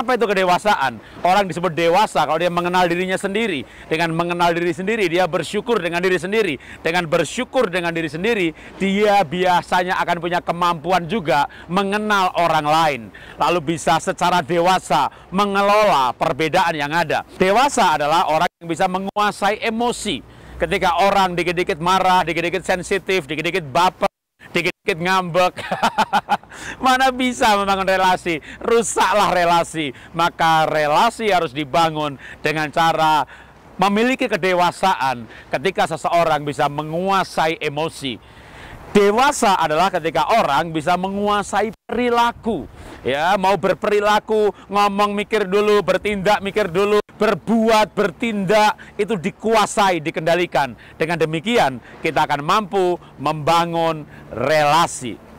Apa itu kedewasaan? Orang disebut dewasa kalau dia mengenal dirinya sendiri. Dengan mengenal diri sendiri, dia bersyukur dengan diri sendiri. Dengan bersyukur dengan diri sendiri, dia biasanya akan punya kemampuan juga mengenal orang lain. Lalu bisa secara dewasa mengelola perbedaan yang ada. Dewasa adalah orang yang bisa menguasai emosi. Ketika orang dikit-dikit marah, dikit-dikit sensitif, dikit-dikit baper, dikit-dikit ngambek. Mana bisa membangun relasi? Rusaklah relasi. Maka relasi harus dibangun dengan cara memiliki kedewasaan ketika seseorang bisa menguasai emosi. Dewasa adalah ketika orang bisa menguasai perilaku. Ya, mau berperilaku, ngomong mikir dulu, bertindak mikir dulu, berbuat, bertindak itu dikuasai, dikendalikan. Dengan demikian, kita akan mampu membangun relasi.